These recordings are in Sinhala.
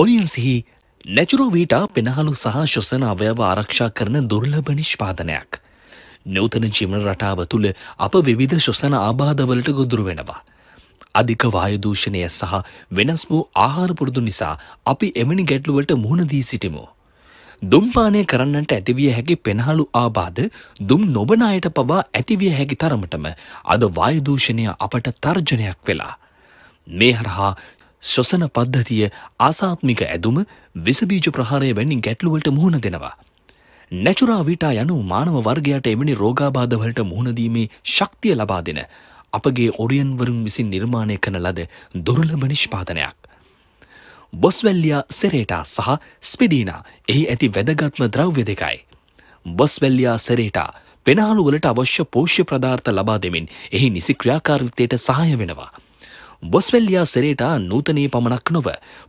ඔලියන්සිහි නැචුරෝවීට පෙනහලු සහ ශොසන අවයව ආරක්ෂා කරන දුර්ලභ නිෂ්පාදනයක්. නූතන ජීවන රටාව තුළ අප විවිධ ශොසන ආබාධවලට ගොදුරු වෙනවා. අධික වායදූෂණය සහ වෙනස් වූ ආහාරපුරුදු නිසා අපි එමනි ගැටලුවට මුහුණදී සිටිමු. දුම්පානය කරන්නට ඇතිවිය හැකි පෙනහලු ආබාධ දුම් නොබනායට පවා ඇතිවිය හැකි තරමටම අද වායදූෂණය අපට තර්ජනයක් වෙලා. මේ හරහා ශ්වසන පද්ධතිය ආසාත්මික ඇදුම විසබීජ ප්‍රහාරය වැනි ගැටලුවලට මුහුණ දෙනවා. නැචුරා විටා යනු මානව වර්ගයට එවැනි රෝගාබාධවලට මුහුණදීමේ ශක්තිය ලබා දෙන අපගේ ඔරියන්වරුන් විසින් නිර්මාණය කන ලද දුර්ලභ නිෂ්පාදනයක්. බොස්වැල්ලියා සෙරේටා සහ ස්පිඩීනා එහි ඇති වැදගත්ම ද්‍රව්‍ය දෙකයි. බොස්වැල්ලියා සෙරේටා පෙනහළුවලට අවශ්‍ය පෝෂ්‍ය ප්‍රධාර්ථ ලබා දෙමින් එහි නිසි ක්‍රියාකාරවිතයට සහය වෙනවා. බොස්වෙල්ලියා සෙරේටා නූතනයේ පමණක් නොව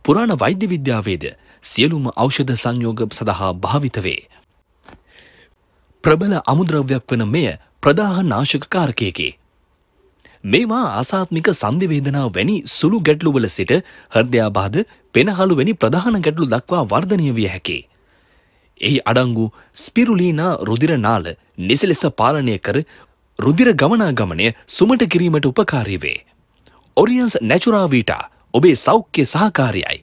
පුරාණ වෛද්‍ය විද්‍යාවේද සියලුම ඖෂධ සංයෝග සඳහා භාවිත වේ. ප්‍රබල අමුද්‍රව්‍යයක් වන මෙය ප්‍රදාහ නාශක කාරකයකි. මේවා ආසාත්මික සන්ධිවේදනා වැනි සුළු ගැටලුවල සිට හර්දයාබාද පෙනහළු වැනි ප්‍රධාන ගැටලු දක්වා වර්ධනය විය හැකේ. එහි අඩංගු ස්පිරුලීනා රුදිරනාල නිසලෙස පාලනය කර රුදිර ගමනා ගමනය සුමට කිරීමට උපකාරී වේ. ඔරියන්ස් නැචුරාවීට ඔබේ සෞඛ්‍ය සහකාරයයි.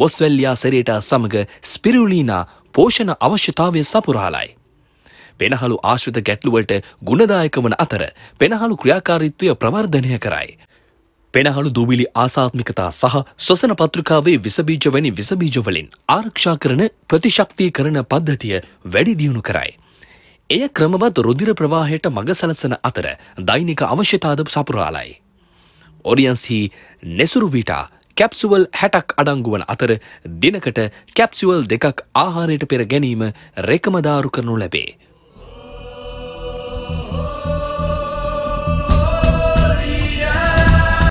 බොස්වැල්ලයා සෙරේට සමඟ ස්පිරුලීනා පෝෂණ අවශ්‍යතාවය සපුරාලයි. පෙනහළු ආශ්‍රිත ගැටලුවට ගුණදායක වන අතර පෙනහළු ක්‍රියාකාරීත්වය ප්‍රවර්ධනය කරයි. පෙනහළු දුවිලි ආසාත්මිකතා සහ ස්වසන පත්‍රිකාවේ විසබීජ වැනි විසබීජවලින් ආරක්ෂා කරන ප්‍රතිශක්තිය කරන පද්ධතිය වැඩි දියුණු කරයි. එය ක්‍රමවත් රුදිර ප්‍රවාහයට මඟ සලසන අතර දෛනික අවශ්‍යතාද සපුරාලයි. ඔරියන්ස්හි නෙසුරුවිටා කැප්සුවල් හැටක් අඩංගුවන අතර දිනකට කැප්සුවල් දෙකක් ආහාරයට පෙර ගැනීම රෙකමදාරු කරනු ලැබේ.